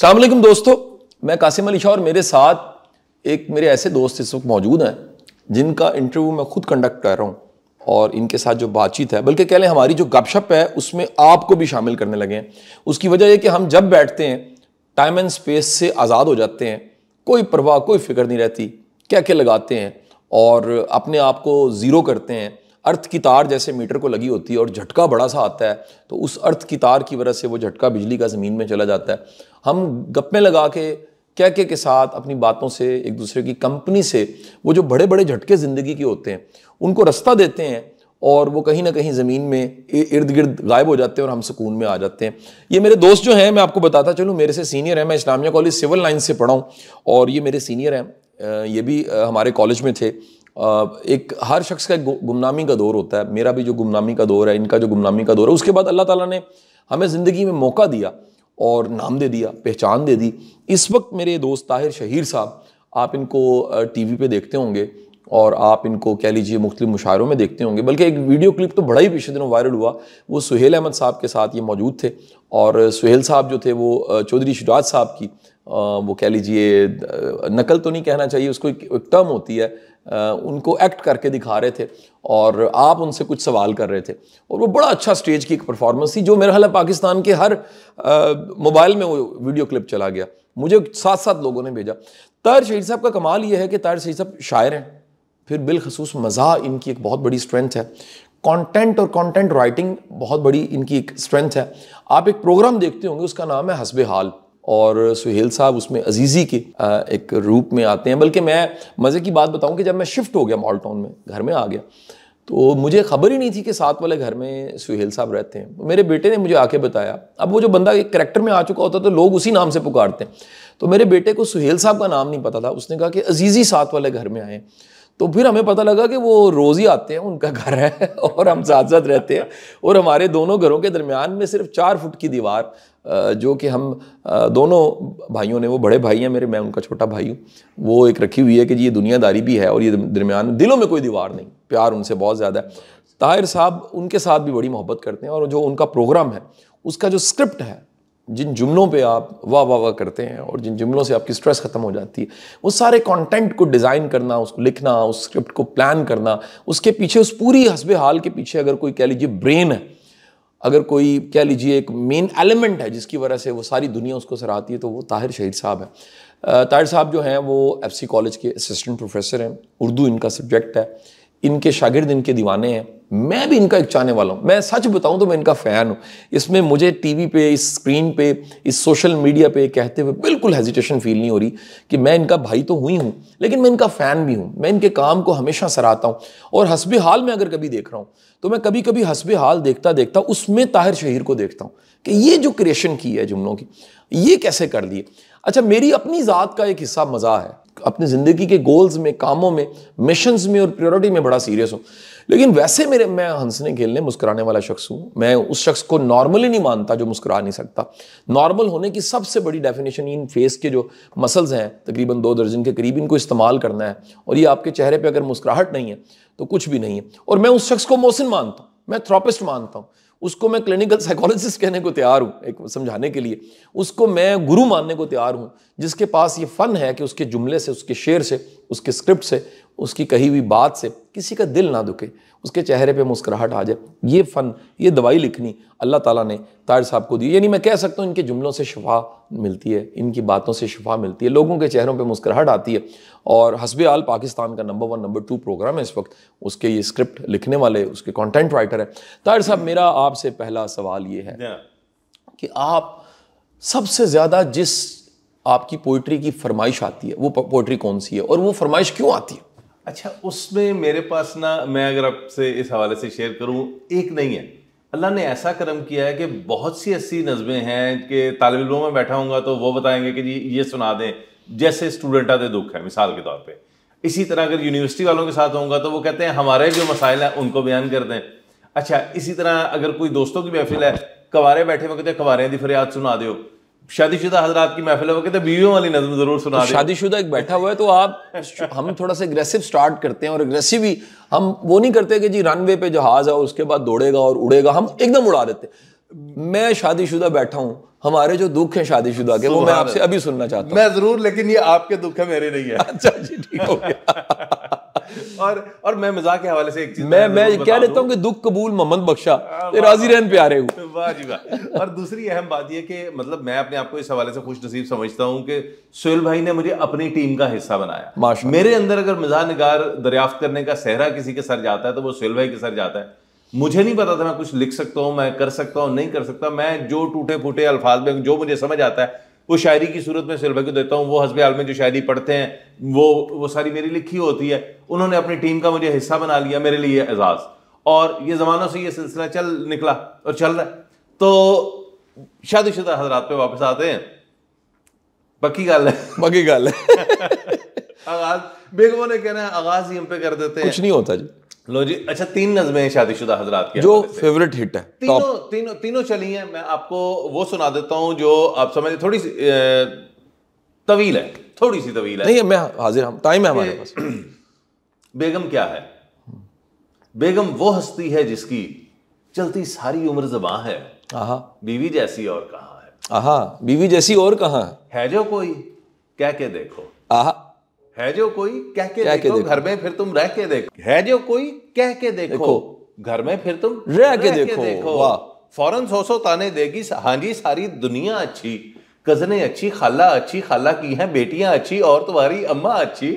सलामकुम दोस्तों मैं कासिम अली शाह और मेरे साथ एक मेरे ऐसे दोस्त इस वक्त मौजूद हैं जिनका इंटरव्यू मैं खुद कंडक्ट कर रहा हूँ और इनके साथ जो बातचीत है बल्कि कह लें हमारी जो गपशप है उसमें आपको भी शामिल करने लगे हैं उसकी वजह यह कि हम जब बैठते हैं टाइम एंड स्पेस से आज़ाद हो जाते हैं कोई परवाह कोई फिक्र नहीं रहती क्या क्या लगाते हैं और अपने आप को ज़ीरो करते हैं अर्थ की तार जैसे मीटर को लगी होती है और झटका बड़ा सा आता है तो उस अर्थ की तार की वजह से वो झटका बिजली का ज़मीन में चला जाता है हम गप्पे लगा के कहके के साथ अपनी बातों से एक दूसरे की कंपनी से वो जो बड़े बड़े झटके ज़िंदगी के होते हैं उनको रास्ता देते हैं और वो कहीं ना कहीं ज़मीन में इर्द गिर्द गायब हो जाते हैं और हम सुकून में आ जाते हैं ये मेरे दोस्त जो हैं मैं आपको बताता चलूँ मेरे से सीनियर हैं मैं इस्लामिया कॉलेज सिविल लाइन से पढ़ाऊँ और ये मेरे सीनियर हैं ये भी हमारे कॉलेज में थे एक हर शख्स का गुमनामी का दौर होता है मेरा भी जो गुमनामी का दौर है इनका जो गुमनामी का दौर है उसके बाद अल्लाह ताला ने हमें ज़िंदगी में मौका दिया और नाम दे दिया पहचान दे दी इस वक्त मेरे दोस्त ताहिर शहीर साहब आप इनको टीवी पे देखते होंगे और आप इनको कह लीजिए मुख्तु मुशायरों में देखते होंगे बल्कि एक वीडियो क्लिप तो बड़ा ही पिछले दिनों वायरल हुआ वो सुहेल अहमद साहब के साथ ये मौजूद थे और सुहेल साहब जो थे वो चौधरी शिराज साहब की वो कह लीजिए नकल तो नहीं कहना चाहिए उसको एक, एक टर्म होती है उनको एक्ट करके दिखा रहे थे और आप उनसे कुछ सवाल कर रहे थे और वो बड़ा अच्छा स्टेज की एक परफॉर्मेंस थी जो मेरा ख्याल पाकिस्तान के हर मोबाइल में वो वीडियो क्लिप चला गया मुझे सात सात लोगों ने भेजा तार शहीद साहब का कमाल ये है कि तार शहीद साहब शायर हैं फिर बिलखसूस मज़ा इनकी एक बहुत बड़ी स्ट्रेंथ है कंटेंट और कंटेंट राइटिंग बहुत बड़ी इनकी एक स्ट्रेंथ है आप एक प्रोग्राम देखते होंगे उसका नाम है हसब हाल और सुहेल साहब उसमें अजीज़ी के एक रूप में आते हैं बल्कि मैं मज़े की बात बताऊं कि जब मैं शिफ्ट हो गया मॉल टाउन में घर में आ गया तो मुझे खबर ही नहीं थी कि साथ वाले घर में सुहेल साहब रहते हैं मेरे बेटे ने मुझे आके बताया अब वो जो बंदा एक करेक्टर में आ चुका होता तो लोग उसी नाम से पुकारते हैं तो मेरे बेटे को सुहेल साहब का नाम नहीं पता था उसने कहा कि अजीज़ी साथ वाले घर में आए तो फिर हमें पता लगा कि वो रोज़ ही आते हैं उनका घर है और हम साथ साथ रहते हैं और हमारे दोनों घरों के दरमियान में सिर्फ चार फुट की दीवार जो कि हम दोनों भाइयों ने वो बड़े भाई हैं मेरे मैं उनका छोटा भाई हूँ वो एक रखी हुई है कि जी ये दुनियादारी भी है और ये दरमियान दिलों में कोई दीवार नहीं प्यार उनसे बहुत ज़्यादा है ताहिर साहब उनके साथ भी बड़ी मोहब्बत करते हैं और जो उनका प्रोग्राम है उसका जो स्क्रिप्ट है जिन जुमलों पे आप वाह वाह वाह करते हैं और जिन जुमलों से आपकी स्ट्रेस ख़त्म हो जाती है वो सारे कंटेंट को डिज़ाइन करना उसको लिखना उस स्क्रिप्ट को प्लान करना उसके पीछे उस पूरी हसब हाल के पीछे अगर कोई कह लीजिए ब्रेन है अगर कोई कह लीजिए एक मेन एलिमेंट है जिसकी वजह से वो सारी दुनिया उसको सराहती है तो वो ताहिर शहीद साहब हैं ताहिर साहब जो हैं वो एफ कॉलेज के असिस्टेंट प्रोफेसर हैं उर्दू इनका सब्जेक्ट है इनके शागिर्द इनके दीवाने हैं मैं भी इनका एक चाहने वाला हूँ मैं सच बताऊँ तो मैं इनका फ़ैन हूँ इसमें मुझे टीवी पे इस स्क्रीन पे इस सोशल मीडिया पे कहते हुए बिल्कुल हेजिटेशन फील नहीं हो रही कि मैं इनका भाई तो हुई हूँ लेकिन मैं इनका फ़ैन भी हूँ मैं इनके काम को हमेशा सराहता हूँ और हसब हाल में अगर कभी देख रहा हूँ तो मैं कभी कभी हसब हाल देखता देखता उसमें ताहिर शहीर को देखता हूँ कि ये जो क्रिएशन की है जुमलों की ये कैसे कर दिए अच्छा मेरी अपनी ज़ात का एक हिस्सा मज़ा है अपने ज़िंदगी के गोल्स में कामों में मिशन में और प्रियोरिटी में बड़ा सीरियस हूँ लेकिन वैसे मेरे मैं हंसने खेलने मुस्कुराने वाला शख्स हूँ मैं उस शख्स को नॉर्मली नहीं मानता जो मुस्कुरा नहीं सकता नॉर्मल होने की सबसे बड़ी डेफिनेशन इन फेस के जो मसल्स हैं तकरीबन दो दर्जन के करीब इनको इस्तेमाल करना है और ये आपके चेहरे पर अगर मुस्कुराहट नहीं है तो कुछ भी नहीं है और मैं उस शख्स को मोहसिन मानता हूँ मैं थ्रोपिस्ट मानता हूँ उसको मैं क्लिनिकल साइकोलॉजिस्ट कहने को तैयार हूँ एक समझाने के लिए उसको मैं गुरु मानने को तैयार हूँ जिसके पास ये फ़न है कि उसके जुमले से उसके शेर से उसके स्क्रिप्ट से उसकी कही हुई बात से किसी का दिल ना दुखे उसके चेहरे पे मुस्कुराहट आ जाए ये फ़न ये दवाई लिखनी अल्लाह ताला ने तार साहब को दी यानी मैं कह सकता हूँ इनके जुमलों से शफा मिलती है इनकी बातों से शफा मिलती है लोगों के चेहरों पे मुस्कुराहट आती है और हसब आल पाकिस्तान का number one number two program है इस वक्त उसके ये स्क्रिप्ट लिखने वाले उसके कॉन्टेंट राइटर है तार साहब मेरा आपसे पहला सवाल ये है कि आप सबसे ज़्यादा जिस आपकी पोइट्री की फरमाइश आती है वो पोइट्री कौन सी है और वो फरमाइश क्यों आती है अच्छा उसमें मेरे पास ना मैं अगर आपसे इस हवाले से शेयर करूं एक नहीं है अल्लाह ने ऐसा कर्म किया है कि बहुत सी ऐसी नज़में हैं कि तालब इलमों में बैठा होंगे तो वो बताएंगे कि जी ये सुना दें जैसे स्टूडेंट आते दुख है मिसाल के तौर पर इसी तरह अगर यूनिवर्सिटी वालों के साथ होंगे तो वो कहते हैं हमारे जो मसाइल हैं उनको बयान कर दें अच्छा इसी तरह अगर कोई दोस्तों की महफिल है कवारे बैठे हुए कहते हैं कवारे की फरियाद सुना दो शादीशुदा हजरात की महफिल वो कहते बीवियों वाली नज़म ज़रूर सुना तो शादीशुदा एक बैठा हुआ है तो आप हम थोड़ा सा अग्रेसिव स्टार्ट करते हैं और अग्रेसिव ही हम वो नहीं करते कि जी रनवे पे जहाज़ है उसके बाद दौड़ेगा और उड़ेगा हम एकदम उड़ा देते मैं शादीशुदा बैठा हूँ हमारे जो दुख है शादीशुदा के वो मैं आपसे अभी सुनना चाहता हूँ मैं ज़रूर लेकिन ये आपके दुख है मेरे नहीं है अच्छा जी ठीक हो गया और और मैं मजाक के हवाले से एक चीज मैं मैं कह लेता हूँ कि दुख कबूल मोहम्मद बख्शा हाँ, राजी रहन पे आ रहे हूँ वाह जी वाह और दूसरी अहम बात यह कि मतलब मैं अपने आप को इस हवाले से खुश नसीब समझता हूँ कि सुहेल भाई ने मुझे अपनी टीम का हिस्सा बनाया मेरे अंदर अगर मजाक निगार दरियाफ्त करने का सहरा किसी के सर जाता है तो वो सुहेल भाई के सर जाता है मुझे नहीं पता था मैं कुछ लिख सकता हूँ मैं कर सकता हूँ नहीं कर सकता मैं जो टूटे फूटे अल्फाज में जो मुझे समझ आता है वो शायरी की सूरत में सिलबे को देता हूँ वो हसब आल में जो शायरी पढ़ते हैं वो वो सारी मेरी लिखी होती है उन्होंने अपनी टीम का मुझे हिस्सा बना लिया मेरे लिए एजाज़ और ये ज़मानों से ये सिलसिला चल निकला और चल रहा है तो शादी शुदा हजरात पे वापस आते हैं पक्की गल है पक्की गल है आगाज बेगमों ने कहना है आगाज ही हम पे कर देते हैं कुछ नहीं होता जी लो जी अच्छा तीन नजमें शादीशुदा हजरात की जो फेवरेट हिट है तीनों तीनों तीनों चली हैं मैं आपको वो सुना देता हूं जो आप समझ थोड़ी सी तवील है थोड़ी सी तवील है नहीं मैं हाजिर हूं टाइम है हमारे पास बेगम क्या है बेगम वो हस्ती है जिसकी चलती सारी उम्र जबा है आहा बीवी जैसी और कहा है आहा बीवी जैसी और कहा है जो कोई कह के देखो आहा है जो कोई कह के कह देखो, देखो घर में फिर तुम रह के देखो है जो कोई कह के देखो, देखो। घर में फिर तुम रह के देखो, देखो। वाह फौरन सो सो ताने देगी हाँ जी सारी दुनिया अच्छी कजने अच्छी खाला अच्छी खाला की हैं बेटियां अच्छी और तुम्हारी अम्मा अच्छी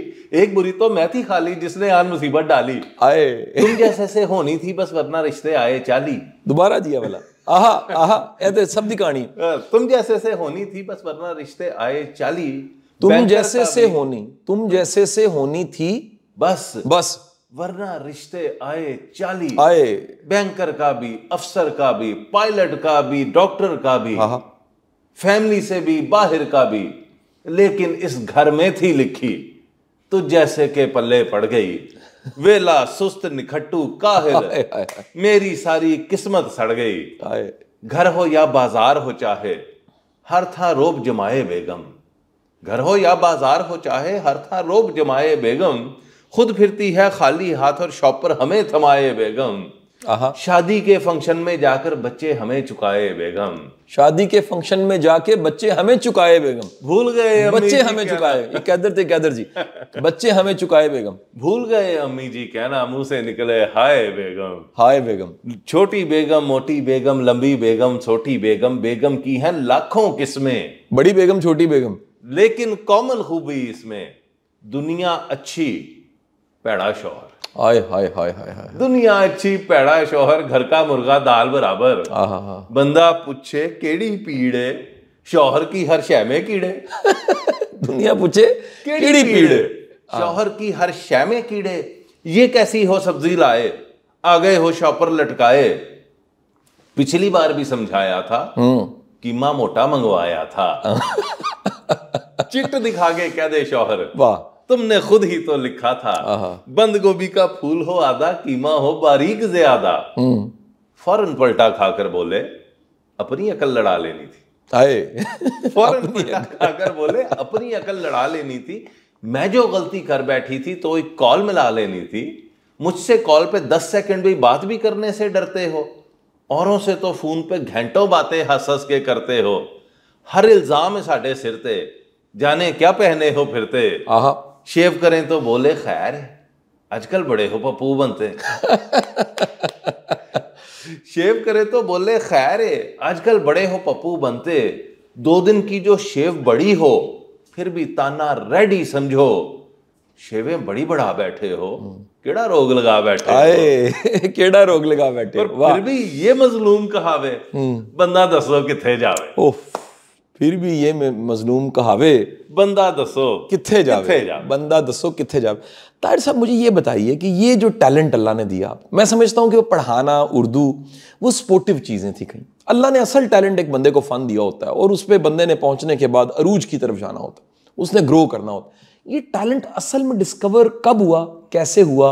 एक बुरी तो मैं थी खाली जिसने आन मुसीबत डाली आए तुम जैसे से होनी थी बस वरना रिश्ते आए चाली दोबारा जिया वाला आहा आहा तो सब दी कहानी तुम जैसे से होनी थी बस वरना रिश्ते आए चाली तुम जैसे से होनी तुम जैसे से होनी थी बस बस वरना रिश्ते आए चाली आए बैंकर का भी अफसर का भी पायलट का भी डॉक्टर का भी हाँ, हाँ। फैमिली से भी बाहर का भी लेकिन इस घर में थी लिखी तो जैसे के पल्ले पड़ गई वेला सुस्त निखट्टू काहे मेरी सारी किस्मत सड़ गई घर हो या बाजार हो चाहे हर था रोब जमाए बेगम घर हो या बाजार हो चाहे हर था रोब जमाए बेगम खुद फिरती है खाली हाथ और शॉप पर हमें थमाए बेगम शादी के फंक्शन में जाकर बच्चे हमें चुकाए बेगम शादी के फंक्शन में जाके बच्चे हमें चुकाए बेगम भूल गए बच्चे हमें चुकाए कैदर थे कैदर जी बच्चे हमें चुकाए बेगम भूल गए अम्मी जी कहना मुंह से निकले हाय बेगम हाय बेगम छोटी बेगम मोटी बेगम लंबी बेगम छोटी बेगम बेगम की है लाखों किस्में बड़ी बेगम छोटी बेगम लेकिन कॉमन खूबी इसमें दुनिया अच्छी पैड़ा शोहर हाय हाय हाय हाय हाय दुनिया अच्छी पैड़ा शोहर घर का मुर्गा दाल बराबर बंदा पूछे केड़ी पीड़े शोहर की हर शह में कीड़े दुनिया पूछे केड़ी पीड़े शोहर की हर शह में कीड़े ये कैसी हो सब्जी लाए आ गए हो शॉपर लटकाए पिछली बार भी समझाया था हम्म। कीमा मोटा मंगवाया था चिट दिखा के कह दे शोहर वाह तुमने खुद ही तो लिखा था बंद गोभी का फूल हो आधा कीमा हो बारीक ज्यादा हम्म। फौरन पलटा खाकर बोले अपनी अकल लड़ा लेनी थी आए फौरन पलटा खाकर बोले अपनी अकल लड़ा लेनी थी मैं जो गलती कर बैठी थी तो एक कॉल मिला लेनी थी मुझसे कॉल पे दस सेकंड भी बात भी करने से डरते हो औरों से तो फोन पे घंटों बातें हंस हंस के करते हो हर इल्ज़ाम है साढ़े सिर ते जाने क्या पहने हो फिरते आहा शेव करें तो बोले खैर आजकल बड़े हो पप्पू बनते शेव करे तो बोले खैर है आजकल बड़े हो पप्पू बनते दो दिन की जो शेव बड़ी हो फिर भी ताना रेडी समझो शेवे बड़ी बढ़ा बैठे हो हम्म। કેડા રોગ લગા બેઠે હાય કેડા રોગ લગા બેઠે પર ભી યે મઝલૂમ કહાવે બંદા દસો કિત્થે જાવે ઓહ પર ભી યે મઝલૂમ કહાવે બંદા દસો કિત્થે જાવે કિત્થે જાવે બંદા દસો કિત્થે જાવે તાર સાબ મુજે યે બતાઈ હે કે યે જો ટેલેન્ટ અલ્લાહ ને દિયા આપ મે સમજતા હું કે પઢાના ઉર્દુ વો સ્પોર્ટીવ ચીજે થી કઈ અલ્લાહ ને અસલ ટેલેન્ટ એક બંદે કો ફન દિયા હોતા હૈ ઓર ઉસ પે બંદે ને પહોંચને કે બાદ અરુજ કી તરફ જાના હોતા ઉસને gro karna hota ये टैलेंट असल में डिस्कवर कब हुआ कैसे हुआ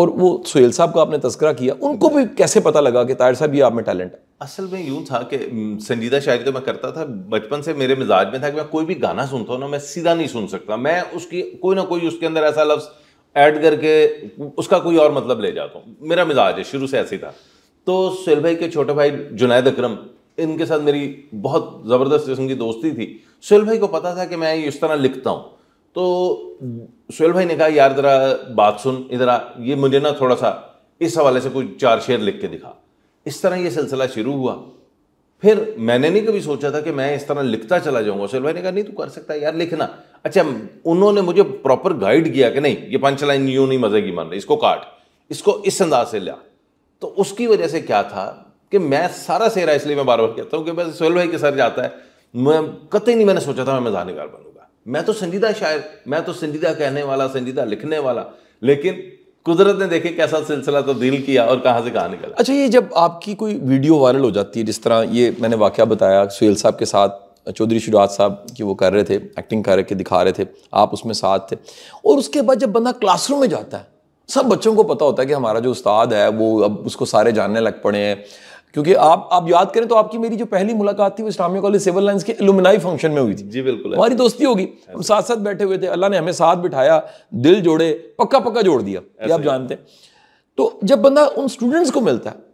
और वो सुहेल साहब का आपने तस्करा किया उनको भी कैसे पता लगा कि ताहिर साहब ये आप में टैलेंट असल में यूँ था कि संजीदा शायरी तो मैं करता था बचपन से मेरे मिजाज में था कि मैं कोई भी गाना सुनता हूँ ना मैं सीधा नहीं सुन सकता मैं उसकी कोई ना कोई उसके अंदर ऐसा लफ्ज़ ऐड करके उसका कोई और मतलब ले जाता हूँ मेरा मिजाज है शुरू से ऐसे ही था तो सुहेल भाई के छोटे भाई जुनेद अक्रम इनके साथ मेरी बहुत ज़बरदस्त किस्म की दोस्ती थी सुहेल भाई को पता था कि मैं इस तरह लिखता हूँ तो सुहेल भाई ने कहा यार ज़रा बात सुन इधर आ ये मुझे ना थोड़ा सा इस हवाले से कोई चार शेर लिख के दिखा इस तरह ये सिलसिला शुरू हुआ फिर मैंने नहीं कभी सोचा था कि मैं इस तरह लिखता चला जाऊंगा सुहेल भाई ने कहा नहीं तू कर सकता यार लिखना अच्छा उन्होंने मुझे प्रॉपर गाइड किया कि नहीं ये पंच लाइन यूँ नहीं मज़े की मान रही इसको काट इसको इस अंदाज से लिया तो उसकी वजह से क्या था कि मैं सारा सेहरा इसलिए मैं बार बार कहता हूँ कि मैं सोहेल भाई के सर जाता है मैं कतई नहीं मैंने सोचा था मैं जानेकार बनूँ मैं तो संजीदा शायर मैं तो संजीदा कहने वाला संजीदा लिखने वाला लेकिन कुदरत ने देखे कैसा सिलसिला तब्दील तो किया और कहाँ से कहाँ निकला अच्छा ये जब आपकी कोई वीडियो वायरल हो जाती है जिस तरह ये मैंने वाक़ बताया सुहेल साहब के साथ चौधरी शुरात साहब की वो कर रहे थे एक्टिंग कर के दिखा रहे थे आप उसमें साथ थे और उसके बाद जब बंदा क्लासरूम में जाता है सब बच्चों को पता होता है कि हमारा जो उस्ताद है वो अब उसको सारे जानने लग पड़े हैं क्योंकि आप आप याद करें तो आपकी मेरी जो पहली मुलाकात थी वो इस्लामिया कॉलेज सिविल लाइन्स के एलुमिनाई फंक्शन में हुई थी जी बिल्कुल हमारी दोस्ती होगी हम साथ साथ बैठे हुए थे अल्लाह ने हमें साथ बिठाया दिल जोड़े पक्का पक्का जोड़ दिया ये आप जानते हैं तो जब बंदा उन स्टूडेंट्स को मिलता है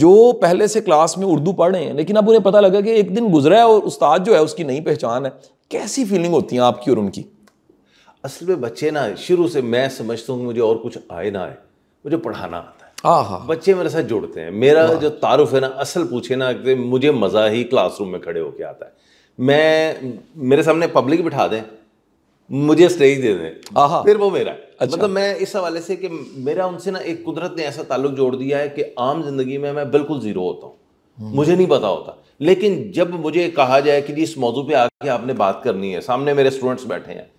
जो पहले से क्लास में उर्दू पढ़ रहे हैं लेकिन अब उन्हें पता लगा कि एक दिन गुजरा है और उस्ताद जो है उसकी नई पहचान है कैसी फीलिंग होती है आपकी और उनकी असल में बच्चे ना शुरू से मैं समझता हूँ मुझे और कुछ आए ना आए मुझे पढ़ाना बच्चे मेरे साथ जुड़ते हैं मेरा जो तारुफ है ना असल पूछे ना मुझे मज़ा ही क्लासरूम में खड़े होके आता है मैं मेरे सामने पब्लिक बिठा दें मुझे स्टेज दे दें फिर वो मेरा अच्छा। मतलब मैं इस हवाले से कि मेरा उनसे ना एक कुदरत ने ऐसा ताल्लुक जोड़ दिया है कि आम जिंदगी में मैं बिल्कुल ज़ीरो होता हूँ हम्म। मुझे नहीं पता होता लेकिन जब मुझे कहा जाए कि जी इस मौजू पे आके आपने बात करनी है सामने मेरे स्टूडेंट्स बैठे हैं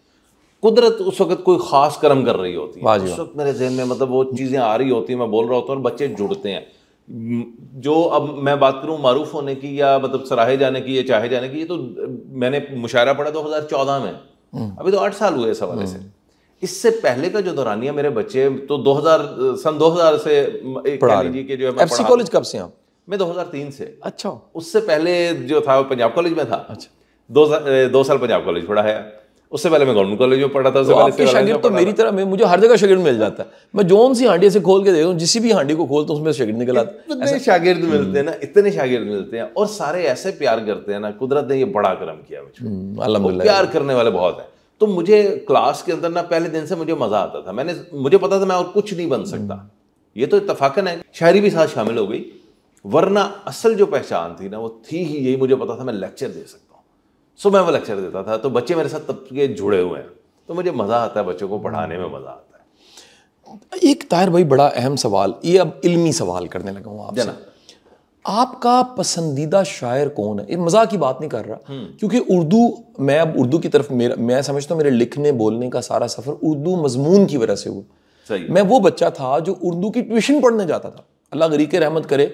कुदरत उस वक्त कोई ख़ास कर्म कर रही होती है उस वक्त मेरे जहन में मतलब वो चीज़ें आ रही होती हैं मैं बोल रहा होता हूँ और बच्चे जुड़ते हैं जो अब मैं बात करूँ मारूफ होने की या मतलब सराहे जाने की या चाहे जाने की ये तो मैंने मुशायरा पढ़ा दो हज़ार चौदह में हम्म। अभी तो आठ साल हुए इस हवाले से हम्म। इससे पहले का जो दौरानिया मेरे बच्चे तो 2000 सन 2000 से पढ़ा लीजिए कि जो है एफसी कॉलेज कब से आप मैं 2003 से अच्छा उससे पहले जो था पंजाब कॉलेज में था अच्छा दो, दो साल पंजाब कॉलेज पढ़ा है उससे पहले मैं गवर्नमेंट कॉलेज में पढ़ा था तो पहले शागिर्द तो मेरी तरह मैं मुझे हर जगह शागिर्द मिल जाता है मैं जोन सी हांडी से खोल के देखूँ जिस भी हांडी को खोलता हूँ उसमें शागिर्द निकल आता इतने शागिर्द हम्म। मिलते हैं ना इतने शागिर्द मिलते हैं और सारे ऐसे प्यार करते हैं ना कुदरत ने ये बड़ा क्रम किया मुझे हम्म, प्यार करने वाले बहुत हैं तो मुझे क्लास के अंदर ना पहले दिन से मुझे मज़ा आता था मैंने मुझे पता था मैं और कुछ नहीं बन सकता हम्म। ये तो इतफाक़न है शायरी भी साथ शामिल हो गई वरना असल जो पहचान थी ना वो थी ही यही मुझे पता था मैं लेक्चर दे सकता सो मैं वो लेक्चर देता था तो बच्चे मेरे साथ तब के जुड़े हुए हैं तो मुझे मज़ा आता है बच्चों को पढ़ाने में मज़ा आता है एक तायर भाई बड़ा अहम सवाल ये अब इल्मी सवाल करने लगा हूँ आप आपका पसंदीदा शायर कौन है ये मजाक की बात नहीं कर रहा हम्म। क्योंकि उर्दू मैं अब उर्दू की तरफ मेरा मैं समझता हूँ मेरे लिखने बोलने का सारा सफ़र उर्दू मजमून की वजह से हुआ मैं वो बच्चा था जो उर्दू की ट्यूशन पढ़ने जाता था अल्लाह गरीके रहमत करे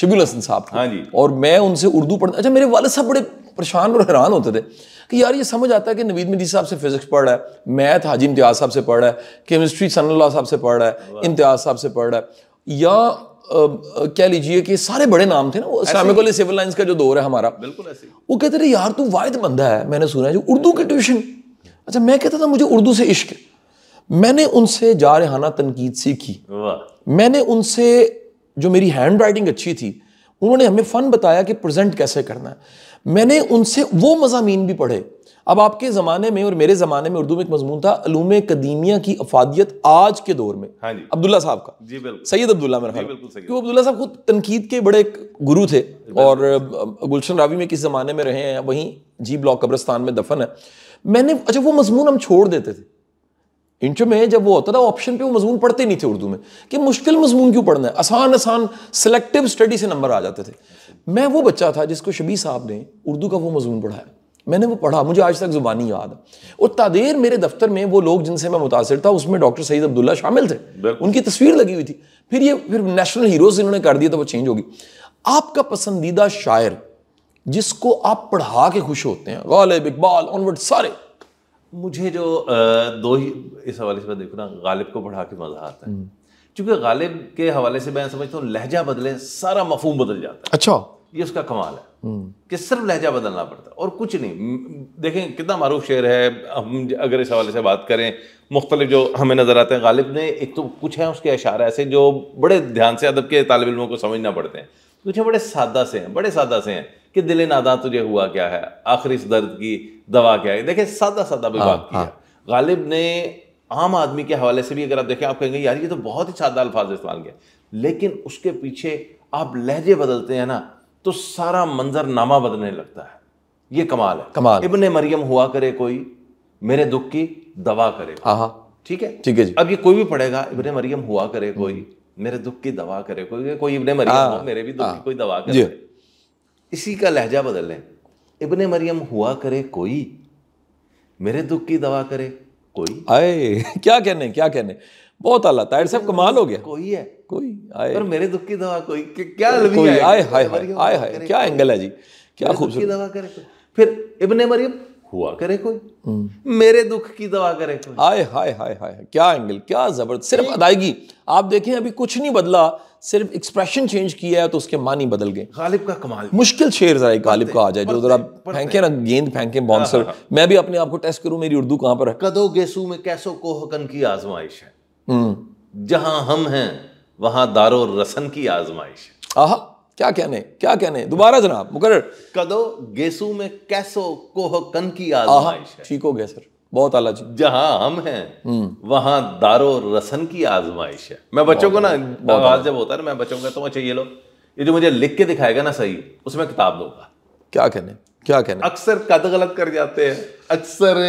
शबील हसन साहब हाँ जी और मैं उनसे उर्दू पढ़ना अच्छा मेरे वाले साहब बड़े परेशान और हैरान होते थे कि यार ये समझ आता है कि नवीद मजीद साहब से फिजिक्स पढ़ रहा है मैथ हाजी इम्तियाज़ साहब से पढ़ रहा है केमिस्ट्री सनल्ला साहब से पढ़ रहा है इम्तियाज़ साहब से पढ़ रहा है या कह लीजिए कि सारे बड़े नाम थे ना वो इस्लामिकल सिविल लाइन्स का जो दौर है हमारा बिल्कुल ऐसे वो कहते थे यार तू वायद बंदा है मैंने सुना है जो उर्दू की ट्यूशन अच्छा मैं कहता था मुझे उर्दू से इश्क मैंने उनसे जारहाना तनकीद सीखी मैंने उनसे जो मेरी हैंड राइटिंग अच्छी थी उन्होंने हमें फ़न बताया कि प्रेजेंट कैसे करना है मैंने उनसे वो मजामीन भी पढ़े अब आपके ज़माने में और मेरे ज़माने में उर्दू में एक मजमून था अलूम कदीमिया की अफादियत आज के दौर में हाँ जी अब्दुल्ला साहब का जी बिल्कुल सैयद अब्दुल्ला मेरा क्योंकि अब्दुल्ला साहब खुद तनकीद के बड़े गुरु थे और गुलशन रावी में किस ज़माने में रहे हैं वहीं जी ब्लॉक कब्रस्तान में दफन है मैंने अच्छा वो मजमून हम छोड़ देते थे इंटर में जब वो होता था ऑप्शन पे वो मजमून पढ़ते नहीं थे उर्दू में कि मुश्किल मजमून क्यों पढ़ना है आसान आसान सेलेक्टिव स्टडी से नंबर आ जाते थे मैं वो बच्चा था जिसको शबी साहब ने उर्दू का वो मजमून पढ़ाया मैंने वो पढ़ा मुझे आज तक जुबानी याद है और तादेर मेरे दफ्तर में वो लोग जिनसे मैं मुतासर था उसमें डॉक्टर सईद अब्दुल्ला शामिल थे उनकी तस्वीर लगी हुई थी फिर ये फिर नेशनल हीरोज इन्होंने कर दिया तो वो चेंज होगी आपका पसंदीदा शायर जिसको आप पढ़ा के खुश होते हैं गालिब इकबाल ऑनवर्ड सारे मुझे जो दो ही इस हवाले से मैं देखूँ ना गालिब को पढ़ा के मज़ा आता है हम्म। क्योंकि गालिब के हवाले से मैं समझता हूँ लहजा बदले सारा मफहम बदल जाता है अच्छा ये उसका कमाल है हम्म। कि सिर्फ लहजा बदलना पड़ता है और कुछ नहीं देखें कितना मारूफ शेर है हम अगर इस हवाले से बात करें मुख्तलिफ जो हमें नज़र आते हैं गालिब ने एक तो कुछ हैं उसके इशारे ऐसे जो बड़े ध्यान से अदब के तालब इलमों को समझना पड़ते हैं तुझे अच्छा, बड़े सादा से हैं बड़े सादा से हैं कि दिल नादा तुझे हुआ क्या है आखिरी इस दर्द की दवा क्या है देखिए सादा सादा विभाग हाँ, किया हाँ। गालिब ने आम आदमी के हवाले से भी अगर आप देखें आप कहेंगे यार ये तो बहुत ही सादा अल्फाज इस्तेमाल किया लेकिन उसके पीछे आप लहजे बदलते हैं ना तो सारा मंजर नामा बदलने लगता है ये कमाल है कमाल इबन मरियम हुआ करे कोई मेरे दुख की दवा करे हाँ, ठीक है ठीक है जी अब ये कोई भी पढ़ेगा इबन मरियम हुआ करे कोई मेरे दुख की दवा करे कोई कोई इब्ने मरियम हाँ, हो मेरे भी दुख हाँ, की कोई दवा करे इसी का लहजा बदल लें इब्ने मरियम हुआ करे कोई मेरे दुख की दवा करे कोई आए क्या कहने क्या कहने बहुत आला ताहिर साहब कमाल हो गया कोई है कोई आए पर मेरे दुख की दवा कोई क्या कोई आए हाय हाय आए हाय क्या एंगल है जी क्या खूबसूरत दवा करे फिर इब्ने मरियम हुआ करे कोई हम्म। मेरे दुख की दवा करे कोई हाय हाय हाय हाय क्या एंगल क्या जबरदस्त सिर्फ अदायगी आप देखें अभी कुछ नहीं बदला सिर्फ एक्सप्रेशन चेंज किया है तो उसके मानी बदल गए गालिब का कमाल मुश्किल शेर जरा गालिब का आ जाए जो जरा फेंके ना गेंद फेंके बाउंसर हाँ, हाँ, हाँ। मैं भी अपने आप को टेस्ट करूं मेरी उर्दू कहां पर है कदो गेसू में कैसो कोहकन की आजमाइश है हम्म। जहां हम हैं वहां दारो रसन की आजमाइश है आहा क्या कहने क्या कहने दोबारा जनाब मुकर कदो गेसू में कैसो कोह कन की आजमाइश ठीक हो गया सर बहुत आला जी जहां हम हैं हम्म। वहां दारो रसन की आजमाइश है मैं बच्चों को ना आवाज जब होता है ना मैं बच्चों को कहता हूँ अच्छा ये लो ये जो मुझे लिख के दिखाएगा ना सही उसमें किताब दूंगा क्या कहने क्या कहने अक्सर कद गलत कर जाते हैं अक्सर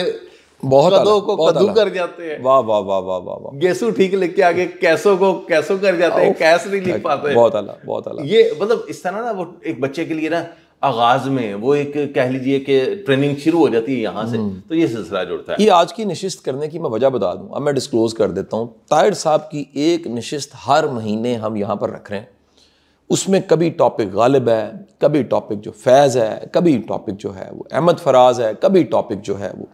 बहुत कदों को बहुत कद्दू कर जाते हैं वाह वाह वाह वाह वाह वाह गेसु ठीक लिख के आगे कैसो को कैसो कर जाते हैं कैस नहीं लिख अच्छा, पाते बहुत अला बहुत अला ये मतलब इस तरह ना वो एक बच्चे के लिए ना आगाज में वो एक कह लीजिए कि ट्रेनिंग शुरू हो जाती है यहाँ से हम्म। तो ये सिलसिला जुड़ता है ये आज की नशिस्त करने की मैं वजह बता दूँ अब मैं डिस्क्लोज कर देता हूँ तायर साहब की एक नशिस्त हर महीने हम यहाँ पर रख रहे हैं उसमें कभी टॉपिक गालिब है कभी टॉपिक जो फैज़ है कभी टॉपिक जो है वो अहमद फराज है कभी टॉपिक जो है वो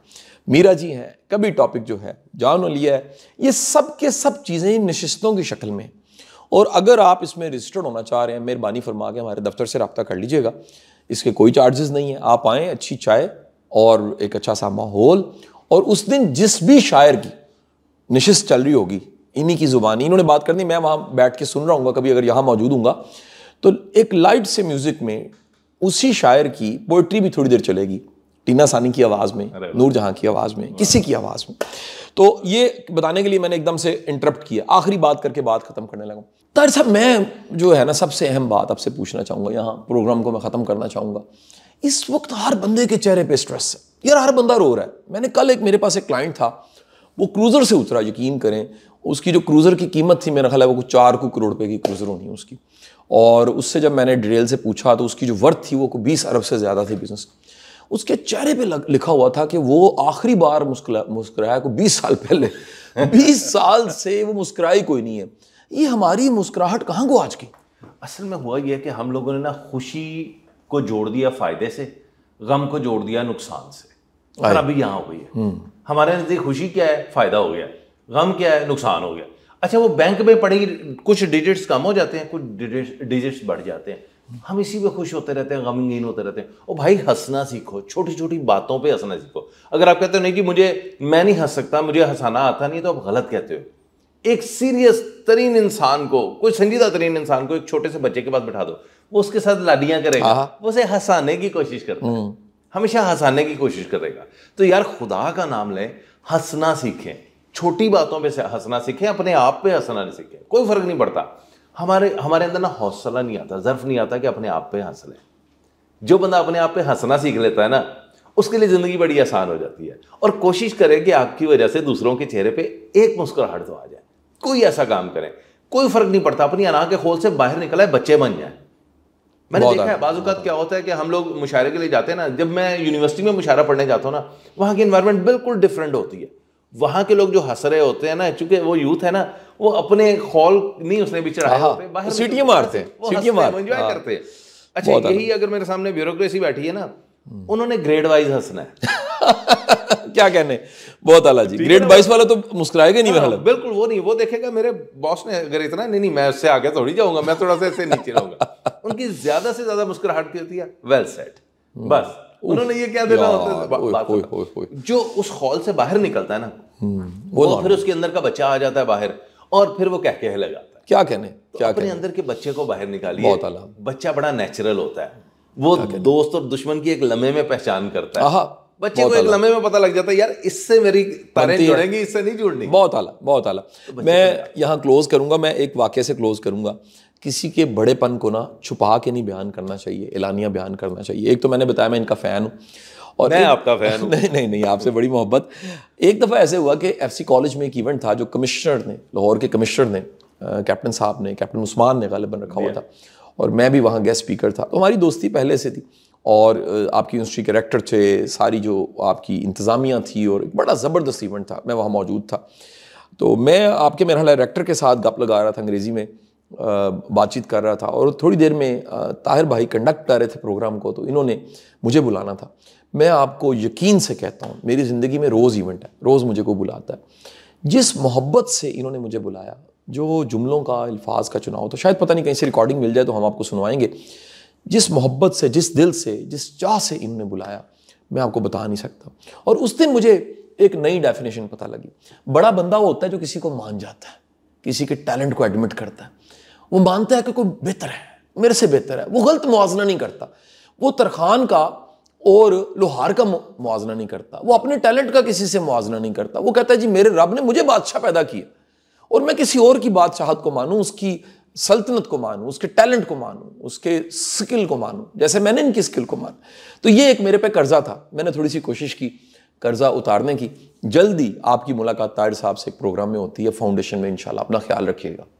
मीरा जी हैं कभी टॉपिक जो है जॉन ओलिया है ये सब के सब चीज़ें नशस्तों की शक्ल में और अगर आप इसमें रजिस्टर्ड होना चाह रहे हैं मेहरबानी फरमा के हमारे दफ्तर से रबता कर लीजिएगा इसके कोई चार्जेस नहीं है आप आएँ अच्छी चाय और एक अच्छा सा माहौल और उस दिन जिस भी शायर की नशस्त चल रही होगी इन्हीं की ज़ुबानी इन्होंने बात करनी मैं वहाँ बैठ के सुन रहा हूँ कभी अगर यहाँ मौजूद हूँ तो एक लाइट से म्यूज़िक में उसी शायर की पोइट्री भी थोड़ी देर चलेगी टीना सानी की आवाज़ में नूर जहाँ की आवाज़ में किसी की आवाज़ में तो ये बताने के लिए मैंने एकदम से इंटरप्ट किया आखिरी बात करके बात ख़त्म करने लगा तार साहब मैं जो है ना सबसे अहम बात आपसे पूछना चाहूँगा यहाँ प्रोग्राम को मैं ख़त्म करना चाहूँगा इस वक्त हर बंदे के चेहरे पे स्ट्रेस है यार हर बंदा रो रहा है मैंने कल एक मेरे पास एक क्लाइंट था वो क्रूज़र से उतरा यकीन करें उसकी जो क्रूज़र की कीमत थी मेरा ख्याल है वो कुछ चार को करोड़ रुपये की क्रूज़र होनी उसकी और उससे जब मैंने डिटेल से पूछा तो उसकी जो वर्थ थी वो बीस अरब से ज़्यादा थी बिज़नेस उसके चेहरे पे लिखा हुआ था कि वो आखिरी बार मुस्कुराया को 20 साल पहले 20 साल से वो मुस्कुराई कोई नहीं है ये हमारी मुस्कुराहट कहाँ को आज की असल में हुआ यह कि हम लोगों ने ना खुशी को जोड़ दिया फ़ायदे से गम को जोड़ दिया नुकसान से और अभी यहाँ हो गई है हम्म। हमारे नज़दीक खुशी क्या है फ़ायदा हो गया गम क्या है नुकसान हो गया अच्छा वो बैंक में पड़ी कुछ डिजिट्स कम हो जाते हैं कुछ डिजिट्स बढ़ जाते हैं हम इसी पे खुश होते रहते हैं गमगीन होते रहते हैं और भाई हंसना सीखो छोटी छोटी बातों पे हंसना सीखो अगर आप कहते हो नहीं कि मुझे मैं नहीं हंस सकता मुझे हंसाना आता नहीं तो आप गलत कहते हो एक सीरियस तरीन इंसान को कोई संजीदा तरीन इंसान को एक छोटे से बच्चे के पास बैठा दो वो उसके साथ लाडियां करेगा हाँ। वो उसे हंसाने की कोशिश करेगा हम्म। हमेशा हंसाने की कोशिश करेगा तो यार खुदा का नाम लें हंसना सीखें छोटी बातों पे हंसना सीखें अपने आप पे हंसना नहीं सीखें कोई फर्क नहीं पड़ता हमारे हमारे अंदर ना हौसला नहीं आता ज़र्फ नहीं आता कि अपने आप पे हंस लें जो बंदा अपने आप पे हंसना सीख लेता है ना उसके लिए ज़िंदगी बड़ी आसान हो जाती है और कोशिश करें कि आपकी वजह से दूसरों के चेहरे पे एक मुस्कुराहट तो आ जाए कोई ऐसा काम करें कोई फ़र्क नहीं पड़ता अपनी अना के खोल से बाहर निकला है बच्चे बन जाए मैंने देखा है बाजूकात क्या होता है कि हम लोग मुशायरे के लिए जाते हैं ना जब मैं यूनिवर्सिटी में मुशायरा पढ़ने जाता हूँ ना वहाँ की इन्वायरमेंट बिल्कुल डिफरेंट होती है वहाँ के लोग जो हंस रहे होते हैं ना चूंकि वो यूथ है ना वो अपने हॉल नहीं उसने भी चढ़ाए हाँ, होते तो सीटियाँ तो मारते हैं सीटियाँ हाँ। करते अच्छा यही अगर मेरे सामने ब्यूरोक्रेसी बैठी है ना उन्होंने ग्रेड वाइज हंसना है क्या कहने बहुत आला जी ग्रेड वाइज वाला तो मुस्कुराएगा नहीं हाँ, हालत बिल्कुल वो नहीं वो देखेगा मेरे बॉस ने अगर इतना नहीं नहीं मैं उससे आगे थोड़ी जाऊंगा मैं थोड़ा सा ऐसे नीचे रहूंगा उनकी ज्यादा से ज्यादा मुस्कुराहट की होती है वेल सेट बस उन्होंने ये क्या देना होता है जो उस हॉल से बाहर निकलता है ना हम्म, वो फिर उसके अंदर का बच्चा आ जाता है बाहर और फिर वो कह कह लगाता है क्या कहने तो क्या अपने अंदर के बच्चे को बाहर निकालिए बच्चा बड़ा नेचुरल होता है वो दोस्त और दुश्मन की एक लम्हे में पहचान करता है बच्चे को एक लम्हे में पता लग जाता है यार इससे मेरी तारें जुड़ेंगी इससे नहीं जुड़नी बहुत आला बहुत आला तो मैं यहाँ क्लोज करूंगा मैं एक वाक्य से क्लोज करूंगा किसी के बड़ेपन को ना छुपा के नहीं बयान करना चाहिए एलानिया बयान करना चाहिए एक तो मैंने बताया मैं इनका फ़ैन हूँ और मैं आपका फैन नहीं, नहीं नहीं नहीं आपसे बड़ी मोहब्बत एक दफ़ा ऐसे हुआ कि एफ कॉलेज में एक इवेंट था जो कमिश्नर ने लाहौर के कमिश्नर ने कैप्टन साहब ने कैप्टन उस्मान ने गालिबन रखा हुआ था और मैं भी वहाँ गेस्ट स्पीकर था तो हमारी दोस्ती पहले से थी और आपकी यूनिवर्सिटी के रेक्टर थे सारी जो आपकी इंतज़ामिया थी और एक बड़ा ज़बरदस्त इवेंट था मैं वहाँ मौजूद था तो मैं आपके मेरा रेक्टर के साथ गप लगा रहा था अंग्रेज़ी में बातचीत कर रहा था और थोड़ी देर में ताहिर भाई कंडक्ट कर रहे थे प्रोग्राम को तो इन्होंने मुझे बुलाना था मैं आपको यकीन से कहता हूँ मेरी ज़िंदगी में रोज़ इवेंट है रोज़ मुझे को बुलाता है जिस मोहब्बत से इन्होंने मुझे बुलाया जो जुमलों का अल्फाज का चुनाव तो शायद पता नहीं कहीं से रिकॉर्डिंग मिल जाए तो हम आपको सुनवाएंगे जिस मोहब्बत से जिस दिल से जिस चाह से इन्होंने बुलाया मैं आपको बता नहीं सकता और उस दिन मुझे एक नई डेफिनेशन पता लगी बड़ा बंदा वो होता है जो किसी को मान जाता है किसी के टैलेंट को एडमिट करता है वो मानता है कि कोई बेहतर है मेरे से बेहतर है वो गलत मुआजना नहीं करता वो तरखान का और लोहार का मुआजना नहीं करता वो अपने टैलेंट का किसी से मुजना नहीं करता वो कहता है जी मेरे रब ने मुझे बादशाह पैदा किया और मैं किसी और की बादशाहत को मानूं उसकी सल्तनत को मानूं उसके टैलेंट को मानूं उसके स्किल को मानूं जैसे मैंने इनकी स्किल को माना तो ये एक मेरे पे कर्जा था मैंने थोड़ी सी कोशिश की कर्जा उतारने की जल्दी आपकी मुलाकात तार साहब से एक प्रोग्राम में होती है फाउंडेशन में इनशाला अपना ख्याल रखिएगा